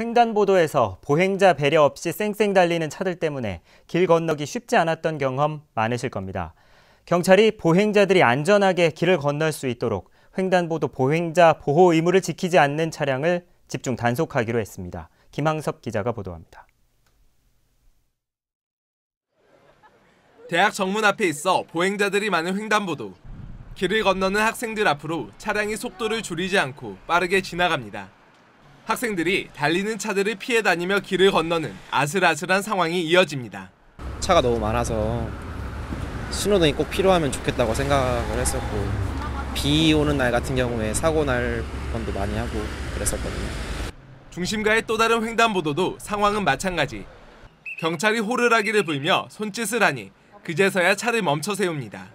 횡단보도에서 보행자 배려 없이 쌩쌩 달리는 차들 때문에 길 건너기 쉽지 않았던 경험 많으실 겁니다. 경찰이 보행자들이 안전하게 길을 건널 수 있도록 횡단보도 보행자 보호 의무를 지키지 않는 차량을 집중 단속하기로 했습니다. 김항섭 기자가 보도합니다. 대학 정문 앞에 있어 보행자들이 많은 횡단보도. 길을 건너는 학생들 앞으로 차량이 속도를 줄이지 않고 빠르게 지나갑니다. 학생들이 달리는 차들을 피해 다니며 길을 건너는 아슬아슬한 상황이 이어집니다. 차가 너무 많아서 신호등이 꼭 필요하면 좋겠다고 생각을 했었고 비 오는 날 같은 경우에 사고 날 건도 많이 하고 그랬었거든요. 중심가의 또 다른 횡단보도도 상황은 마찬가지. 경찰이 호루라기를 불며 손짓을 하니 그제서야 차를 멈춰 세웁니다.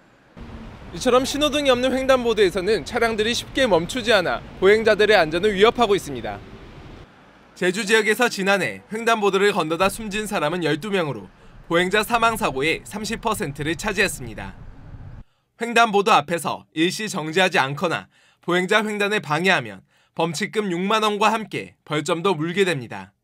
이처럼 신호등이 없는 횡단보도에서는 차량들이 쉽게 멈추지 않아 보행자들의 안전을 위협하고 있습니다. 제주 지역에서 지난해 횡단보도를 건너다 숨진 사람은 12명으로 보행자 사망 사고의 30%를 차지했습니다. 횡단보도 앞에서 일시 정지하지 않거나 보행자 횡단에 방해하면 범칙금 6만 원과 함께 벌점도 물게 됩니다.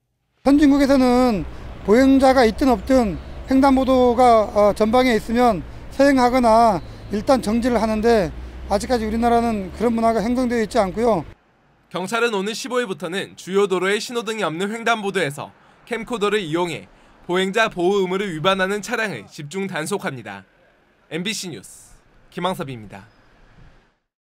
선진국에서는 보행자가 있든 없든 횡단보도가 어, 전방에 있으면 서행하거나 일단 정지를 하는데 아직까지 우리나라는 그런 문화가 형성되어 있지 않고요. 경찰은 오는 15일부터는 주요 도로에 신호등이 없는 횡단보도에서 캠코더를 이용해 보행자 보호 의무를 위반하는 차량을 집중 단속합니다. MBC 뉴스 김항섭입니다.